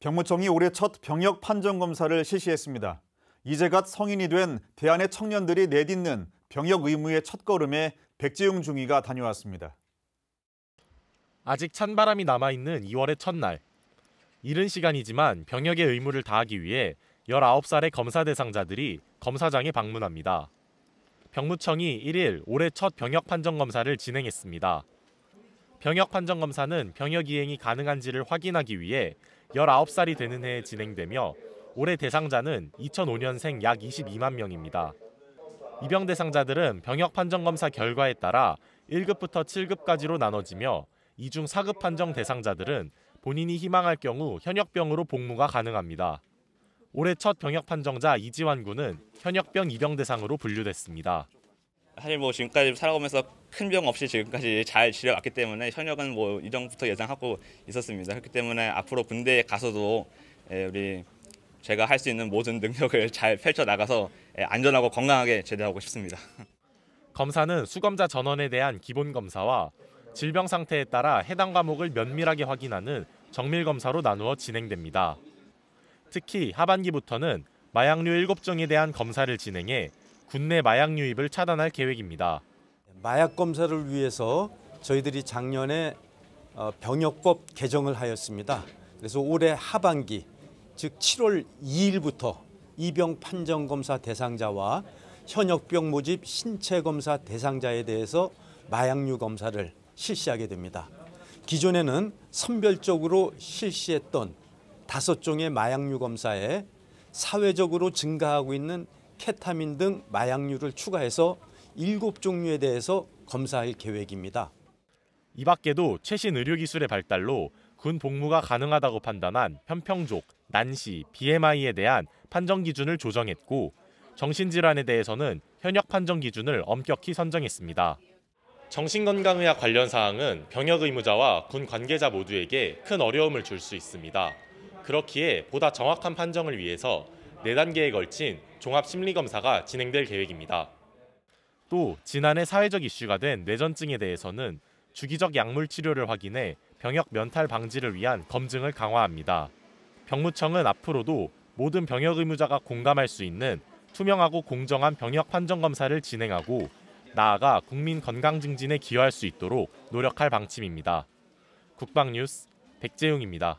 병무청이 올해 첫 병역 판정 검사를 실시했습니다. 이제갓 성인이 된대한의 청년들이 내딛는 병역 의무의 첫걸음에 백지용 중위가 다녀왔습니다. 아직 찬바람이 남아있는 2월의 첫날. 이른 시간이지만 병역의 의무를 다하기 위해 19살의 검사 대상자들이 검사장에 방문합니다. 병무청이 1일 올해 첫 병역 판정 검사를 진행했습니다. 병역 판정 검사는 병역 이행이 가능한지를 확인하기 위해 19살이 되는 해에 진행되며 올해 대상자는 2005년생 약 22만 명입니다. 입영 대상자들은 병역 판정 검사 결과에 따라 1급부터 7급까지로 나눠지며 이 중 4급 판정 대상자들은 본인이 희망할 경우 현역병으로 복무가 가능합니다. 올해 첫 병역 판정자 이지환 군은 현역병 입영 대상으로 분류됐습니다. 사실 뭐 지금까지 살아오면서 큰 병 없이 지금까지 잘 지려왔기 때문에 현역은 뭐 이전부터 예상하고 있었습니다. 그렇기 때문에 앞으로 군대에 가서도 예, 우리 제가 할 수 있는 모든 능력을 잘 펼쳐 나가서 예, 안전하고 건강하게 제대하고 싶습니다. 검사는 수검자 전원에 대한 기본 검사와 질병 상태에 따라 해당 과목을 면밀하게 확인하는 정밀 검사로 나누어 진행됩니다. 특히 하반기부터는 마약류 7종에 대한 검사를 진행해 군내 마약 유입을 차단할 계획입니다. 마약 검사를 위해서 저희들이 작년에 어, 병역법 개정을 하였습니다. 그래서 올해 하반기 즉 7월 2일부터 이병 판정 검사 대상자와 현역병 모집 신체 검사 대상자에 대해서 마약류 검사를 실시하게 됩니다. 기존에는 선별적으로 실시했던 다섯 종의 마약류 검사에 사회적으로 증가하고 있는 케타민 등 마약류를 추가해서 7종류에 대해서 검사할 계획입니다. 이 밖에도 최신 의료기술의 발달로 군 복무가 가능하다고 판단한 편평족, 난시, BMI에 대한 판정 기준을 조정했고 정신질환에 대해서는 현역 판정 기준을 엄격히 선정했습니다. 정신건강의학 관련 사항은 병역 의무자와 군 관계자 모두에게 큰 어려움을 줄 수 있습니다. 그렇기에 보다 정확한 판정을 위해서 4단계에 걸친 종합심리검사가 진행될 계획입니다. 또 지난해 사회적 이슈가 된 뇌전증에 대해서는 주기적 약물 치료를 확인해 병역 면탈 방지를 위한 검증을 강화합니다. 병무청은 앞으로도 모든 병역 의무자가 공감할 수 있는 투명하고 공정한 병역 판정 검사를 진행하고 나아가 국민 건강 증진에 기여할 수 있도록 노력할 방침입니다. 국방뉴스 백재용입니다.